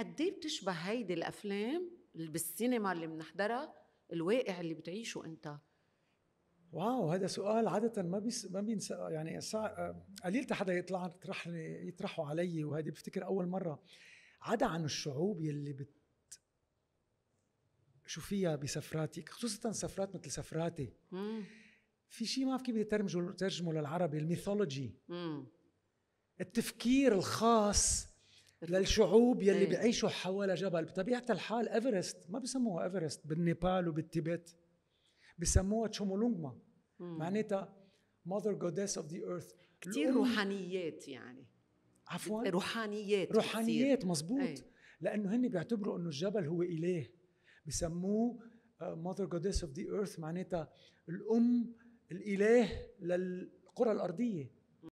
قد ايه بتشبه هيدي الافلام اللي بالسينما اللي بنحضرها الواقع اللي بتعيشه انت واو هذا سؤال عادة ما بيس ما بينسى يعني قليل حدا يطلع يطرح يطرحه علي وهذه بفتكر أول مرة عدا عن الشعوب يلي بت شو فيها بسفراتك خصوصا سفرات مثل سفراتي مم. في شيء ما بعرف كيف بدي ترجمه للعربي الميثولوجي التفكير الخاص للشعوب يلي ايه. بيعيشوا حول جبل بطبيعه الحال ايفرست ما بسموها ايفرست بالنيبال وبالتبت بسموها تشومولونغما معناتها ماذر جوديس اوف ذا ايرث كثير روحانيات يعني عفوا روحانيات روحانيات مزبوط ايه. لانه هن بيعتبروا انه الجبل هو اله بسموه ماذر جوديس اوف ذا ايرث معناتها الام الاله للكره الارضيه